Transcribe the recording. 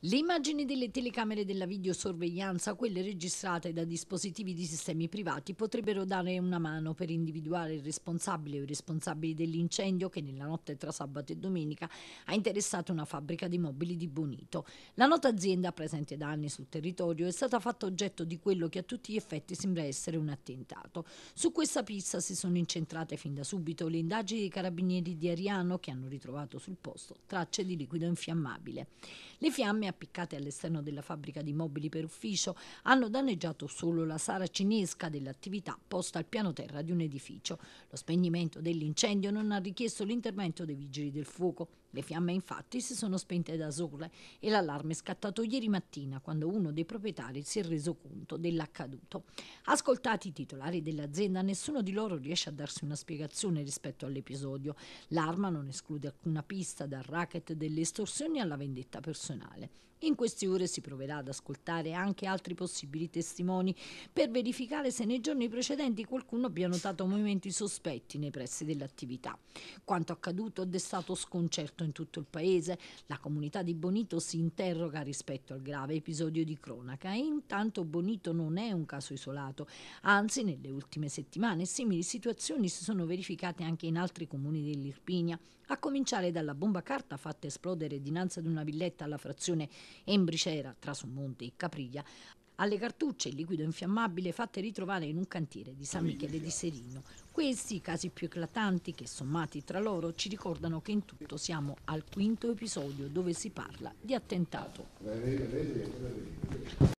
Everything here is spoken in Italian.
Le immagini delle telecamere della videosorveglianza, quelle registrate da dispositivi di sistemi privati, potrebbero dare una mano per individuare il responsabile o i responsabili dell'incendio che nella notte tra sabato e domenica ha interessato una fabbrica di mobili di Bonito. La nota azienda presente da anni sul territorio è stata fatta oggetto di quello che a tutti gli effetti sembra essere un attentato. Su questa pista si sono incentrate fin da subito le indagini dei carabinieri di Ariano che hanno ritrovato sul posto tracce di liquido infiammabile. Le fiamme fiamme appiccate all'esterno della fabbrica di mobili per ufficio hanno danneggiato solo la sala cinesca dell'attività posta al piano terra di un edificio. Lo spegnimento dell'incendio non ha richiesto l'intervento dei vigili del fuoco, le fiamme infatti si sono spente da sole e l'allarme è scattato ieri mattina quando uno dei proprietari si è reso conto dell'accaduto. Ascoltati i titolari dell'azienda, nessuno di loro riesce a darsi una spiegazione rispetto all'episodio. L'arma non esclude alcuna pista dal racket delle estorsioni alla vendetta personale. In queste ore si proverà ad ascoltare anche altri possibili testimoni per verificare se nei giorni precedenti qualcuno abbia notato movimenti sospetti nei pressi dell'attività. Quanto accaduto ha destato sconcerto in tutto il paese. La comunità di Bonito si interroga rispetto al grave episodio di cronaca e intanto Bonito non è un caso isolato, anzi nelle ultime settimane simili situazioni si sono verificate anche in altri comuni dell'Irpinia, a cominciare dalla bomba carta fatta esplodere dinanzi ad una villetta alla frazione Embricera tra Sommonte e Capriglia, alle cartucce, il liquido infiammabile fatte ritrovare in un cantiere di San Michele di Serino. Questi, i casi più eclatanti che sommati tra loro, ci ricordano che in tutto siamo al quinto episodio dove si parla di attentato.